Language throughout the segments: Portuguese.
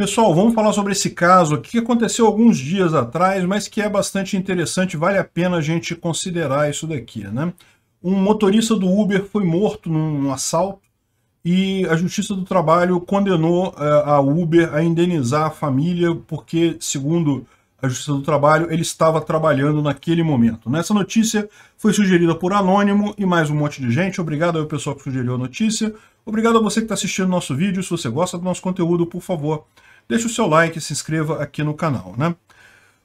Pessoal, vamos falar sobre esse caso aqui que aconteceu alguns dias atrás, mas que é bastante interessante, vale a pena a gente considerar isso daqui, né? Um motorista do Uber foi morto num assalto e a Justiça do Trabalho condenou eh, a Uber a indenizar a família porque, segundo a Justiça do Trabalho, ele estava trabalhando naquele momento. Nessa né? notícia foi sugerida por Anônimo e mais um monte de gente. Obrigado ao pessoal que sugeriu a notícia. Obrigado a você que está assistindo nosso vídeo. Se você gosta do nosso conteúdo, por favor, deixe o seu like e se inscreva aqui no canal. Né?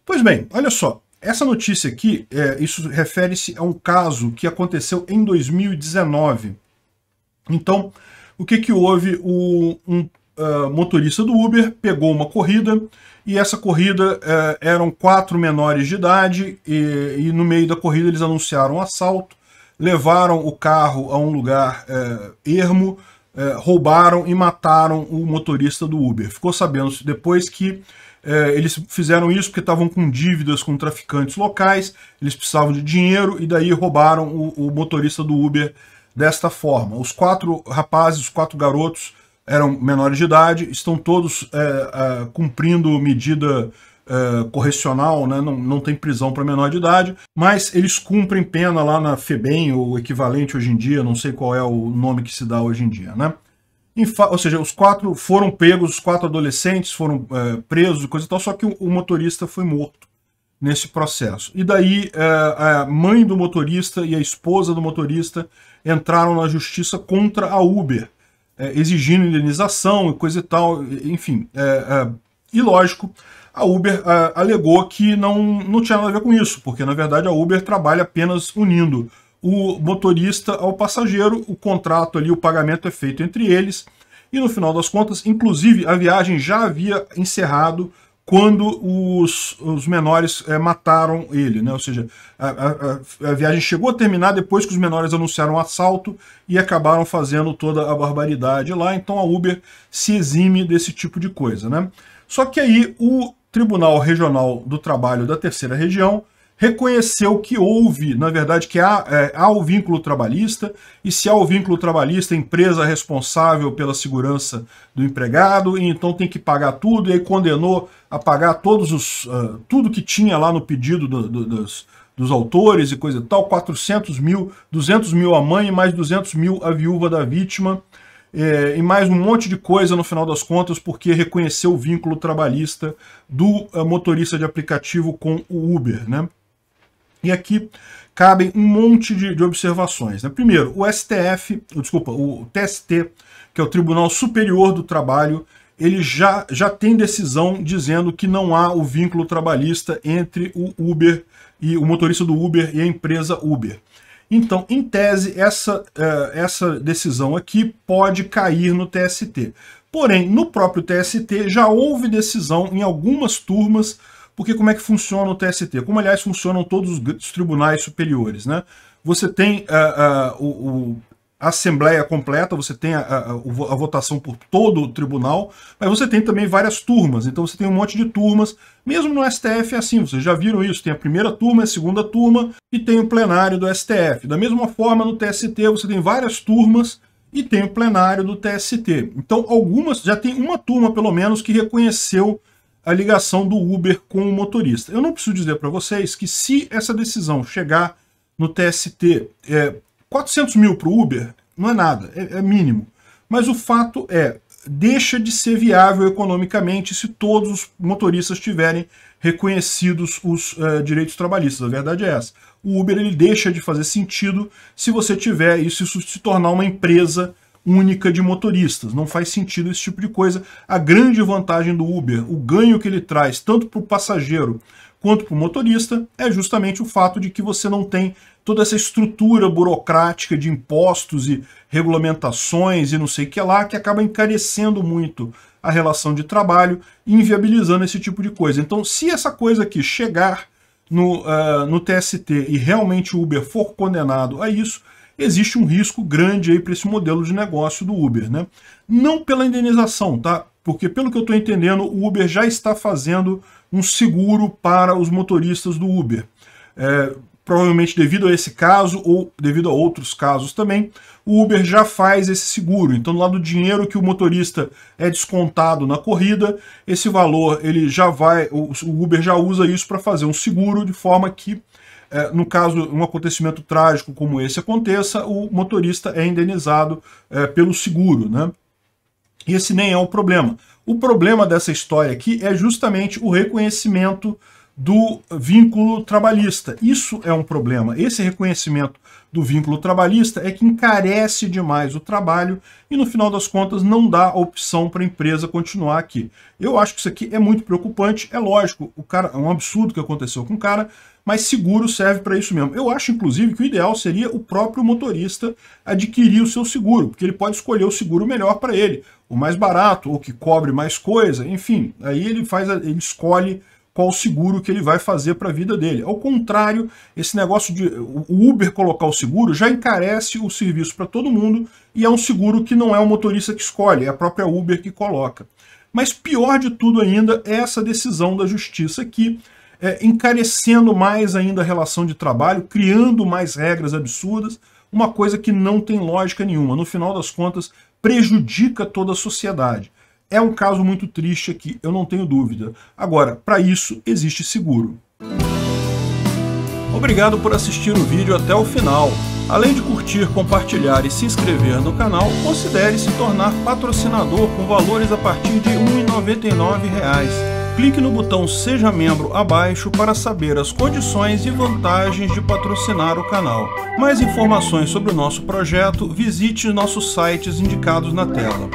Pois bem, olha só. Essa notícia aqui, é, isso refere-se a um caso que aconteceu em 2019. Então, o que, que houve? O, um ah, motorista do Uber pegou uma corrida e essa corrida uh, eram quatro menores de idade e, e, no meio da corrida eles anunciaram um assalto, levaram o carro a um lugar uh, ermo, eh, roubaram e mataram o motorista do Uber. Ficou sabendo depois que eles fizeram isso porque estavam com dívidas com traficantes locais, eles precisavam de dinheiro e daí roubaram o, o motorista do Uber desta forma. Os quatro rapazes, os quatro garotos, eram menores de idade, estão todos é, é, cumprindo medida é, correcional, né? não, não tem prisão para menor de idade, mas eles cumprem pena lá na FEBEM, ou equivalente hoje em dia, não sei qual é o nome que se dá hoje em dia. Né? ou seja, os quatro foram pegos, os quatro adolescentes foram é, presos, e coisa e tal, só que o, o motorista foi morto nesse processo. E daí é, a mãe do motorista e a esposa do motorista entraram na justiça contra a Uber, é, exigindo indenização e coisa e tal, enfim. É, é e lógico, a Uber é, alegou que não, não tinha nada a ver com isso, porque na verdade a Uber trabalha apenas unindo o motorista ao passageiro, o contrato ali, o pagamento é feito entre eles, e no final das contas, inclusive, a viagem já havia encerrado quando os, os menores é, mataram ele, né? Ou seja, a, a, a, viagem chegou a terminar depois que os menores anunciaram o assalto e acabaram fazendo toda a barbaridade lá. Então a Uber se exime desse tipo de coisa, né? Só que aí o Tribunal Regional do Trabalho da Terceira Região reconheceu que houve, na verdade, que há, é, há o vínculo trabalhista, e se há o vínculo trabalhista, a empresa é responsável pela segurança do empregado, e então tem que pagar tudo, e aí condenou a pagar todos os, uh, tudo que tinha lá no pedido do, do, dos, dos autores e coisa e tal, 400 mil, 200 mil à mãe, mais 200 mil à viúva da vítima, é, e mais um monte de coisa no final das contas, porque reconheceu o vínculo trabalhista do ah, motorista de aplicativo com o Uber, né? E aqui cabem um monte de, de observações. Né? Primeiro, o STF, desculpa, o TST, que é o Tribunal Superior do Trabalho, ele já, já tem decisão dizendo que não há o vínculo trabalhista entre o Uber e o motorista do Uber e a empresa Uber. Então, em tese, essa, é, essa decisão aqui pode cair no TST. Porém, no próprio TST já houve decisão em algumas turmas porque como é que funciona o TST? Como, aliás, funcionam todos os tribunais superiores, né? Você tem ah, ah, o a assembleia completa, você tem a, a, a, votação por todo o tribunal, mas você tem também várias turmas, então você tem um monte de turmas, mesmo no STF é assim, vocês já viram isso, tem a primeira turma, a segunda turma e tem o plenário do STF. Da mesma forma no TST você tem várias turmas e tem o plenário do TST. Então algumas, já tem uma turma pelo menos que reconheceu a ligação do Uber com o motorista. Eu não preciso dizer para vocês que se essa decisão chegar no TST, é, 400 mil para o Uber não é nada, é, é mínimo. Mas o fato é, deixa de ser viável economicamente se todos os motoristas tiverem reconhecidos os uh, direitos trabalhistas. A verdade é essa. O Uber ele deixa de fazer sentido se você tiver isso, isso se tornar uma empresa única de motoristas. Não faz sentido esse tipo de coisa. A grande vantagem do Uber, o ganho que ele traz tanto para o passageiro quanto para o motorista, é justamente o fato de que você não tem toda essa estrutura burocrática de impostos e regulamentações e não sei o que lá, que acaba encarecendo muito a relação de trabalho e inviabilizando esse tipo de coisa. Então, se essa coisa aqui chegar no, uh, no TST e realmente o Uber for condenado a isso, existe um risco grande aí para esse modelo de negócio do Uber, né? Não pela indenização, tá? Porque pelo que eu estou entendendo, o Uber já está fazendo um seguro para os motoristas do Uber. É, provavelmente devido a esse caso ou devido a outros casos também, o Uber já faz esse seguro. Então, lá do dinheiro que o motorista é descontado na corrida, esse valor ele já vai, o Uber já usa isso para fazer um seguro de forma que é, no caso um acontecimento trágico como esse aconteça, o motorista é indenizado é, pelo seguro. Né? E esse nem é o problema. O problema dessa história aqui é justamente o reconhecimento do vínculo trabalhista. Isso é um problema. Esse reconhecimento do vínculo trabalhista é que encarece demais o trabalho e, no final das contas, não dá opção para a empresa continuar aqui. Eu acho que isso aqui é muito preocupante. É lógico, o cara, é um absurdo que aconteceu com o cara, mas seguro serve para isso mesmo. Eu acho, inclusive, que o ideal seria o próprio motorista adquirir o seu seguro, porque ele pode escolher o seguro melhor para ele, o mais barato, ou que cobre mais coisa, enfim. Aí ele faz, ele escolhe qual o seguro que ele vai fazer para a vida dele. Ao contrário, esse negócio de o Uber colocar o seguro já encarece o serviço para todo mundo e é um seguro que não é o motorista que escolhe, é a própria Uber que coloca. Mas pior de tudo ainda é essa decisão da justiça que é, encarecendo mais ainda a relação de trabalho, criando mais regras absurdas, uma coisa que não tem lógica nenhuma. No final das contas, prejudica toda a sociedade. É um caso muito triste aqui, eu não tenho dúvida. Agora, para isso existe seguro. Obrigado por assistir o vídeo até o final. Além de curtir, compartilhar e se inscrever no canal, considere se tornar patrocinador com valores a partir de R$ 1,99 clique no botão Seja Membro abaixo para saber as condições e vantagens de patrocinar o canal. Mais informações sobre o nosso projeto, visite nossos sites indicados na tela.